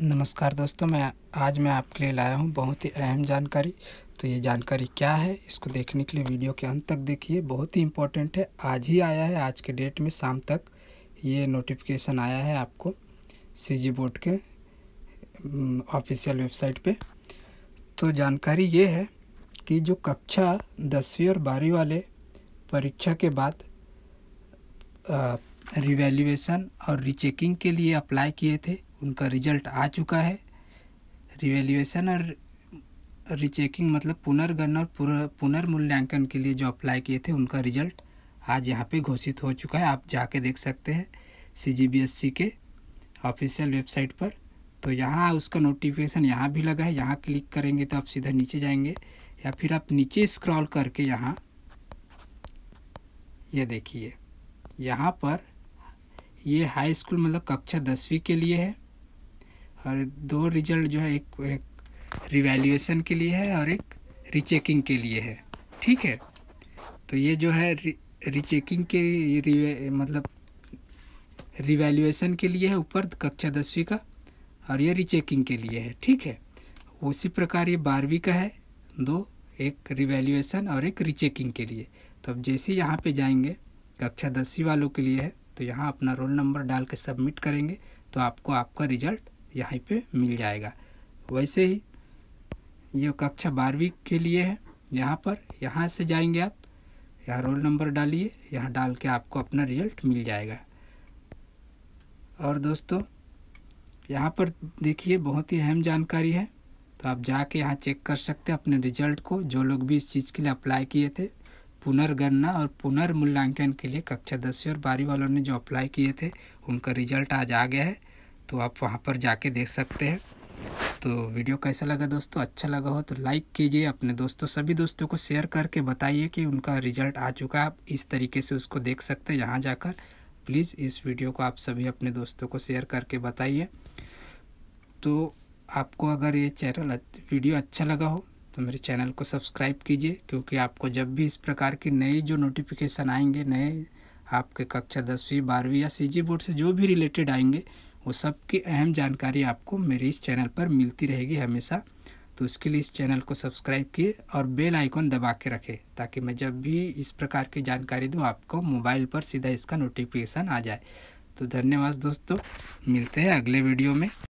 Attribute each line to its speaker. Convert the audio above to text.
Speaker 1: नमस्कार दोस्तों मैं आज मैं आपके लिए लाया हूँ बहुत ही अहम जानकारी तो ये जानकारी क्या है इसको देखने के लिए वीडियो के अंत तक देखिए बहुत ही इम्पोर्टेंट है आज ही आया है आज के डेट में शाम तक ये नोटिफिकेशन आया है आपको सी बोर्ड के ऑफिशियल वेबसाइट पे तो जानकारी ये है कि जो कक्षा दसवीं और बारहवीं वाले परीक्षा के बाद रिवेल्यूएसन और रिचेकिंग के लिए अप्लाई किए थे उनका रिजल्ट आ चुका है रिवेल्यूएसन और रिचेकिंग मतलब पुनर्गणना और पुनर्मूल्यांकन के लिए जो अप्लाई किए थे उनका रिजल्ट आज यहाँ पे घोषित हो चुका है आप जाके देख सकते हैं सी के ऑफिशियल वेबसाइट पर तो यहाँ उसका नोटिफिकेशन यहाँ भी लगा है यहाँ क्लिक करेंगे तो आप सीधा नीचे जाएंगे या फिर आप नीचे स्क्रॉल करके यहाँ ये यह देखिए यहाँ पर ये हाई स्कूल मतलब कक्षा दसवीं के लिए है और दो रिजल्ट जो है एक, एक रिवेल्यूएसन के लिए है और एक रिचेकिंग के लिए है ठीक है तो ये जो है रिचेकिंग के मतलब रिवेल्यूएसन के लिए है ऊपर कक्षा दसवीं का और ये रिचेकिंग के लिए है ठीक है उसी प्रकार ये बारहवीं का है दो एक रिवेल्यूशन और एक रिचेकिंग के लिए तो अब जैसे यहाँ पे जाएंगे कक्षा दसवीं वालों के लिए है तो यहाँ अपना रोल नंबर डाल के सबमिट करेंगे तो आपको आपका रिजल्ट यहीं पे मिल जाएगा वैसे ही ये कक्षा बारहवीं के लिए है यहाँ पर यहाँ से जाएंगे आप यहाँ रोल नंबर डालिए यहाँ डाल के आपको अपना रिजल्ट मिल जाएगा और दोस्तों यहाँ पर देखिए बहुत ही अहम जानकारी है तो आप जाके यहाँ चेक कर सकते हैं अपने रिजल्ट को जो लोग भी इस चीज़ के लिए अप्लाई किए थे पुनर्गणना और पुनर्मूल्यांकन के लिए कक्षा दसवीं और बारहवीं वालों ने जो अप्लाई किए थे उनका रिजल्ट आज आ गया है तो आप वहाँ पर जाके देख सकते हैं तो वीडियो कैसा लगा दोस्तों अच्छा लगा हो तो लाइक कीजिए अपने दोस्तों सभी दोस्तों को शेयर करके बताइए कि उनका रिजल्ट आ चुका है आप इस तरीके से उसको देख सकते हैं यहाँ जाकर प्लीज़ इस वीडियो को आप सभी अपने दोस्तों को शेयर करके बताइए तो आपको अगर ये चैनल वीडियो अच्छा लगा हो तो मेरे चैनल को सब्सक्राइब कीजिए क्योंकि आपको जब भी इस प्रकार की नई जो नोटिफिकेशन आएंगे नए आपके कक्षा दसवीं बारहवीं या सीजी बोर्ड से जो भी रिलेटेड आएंगे वो सब की अहम जानकारी आपको मेरे इस चैनल पर मिलती रहेगी हमेशा तो उसके लिए इस चैनल को सब्सक्राइब किए और बेल आइकॉन दबा के रखें ताकि मैं जब भी इस प्रकार की जानकारी दूँ आपको मोबाइल पर सीधा इसका नोटिफिकेशन आ जाए तो धन्यवाद दोस्तों मिलते हैं अगले वीडियो में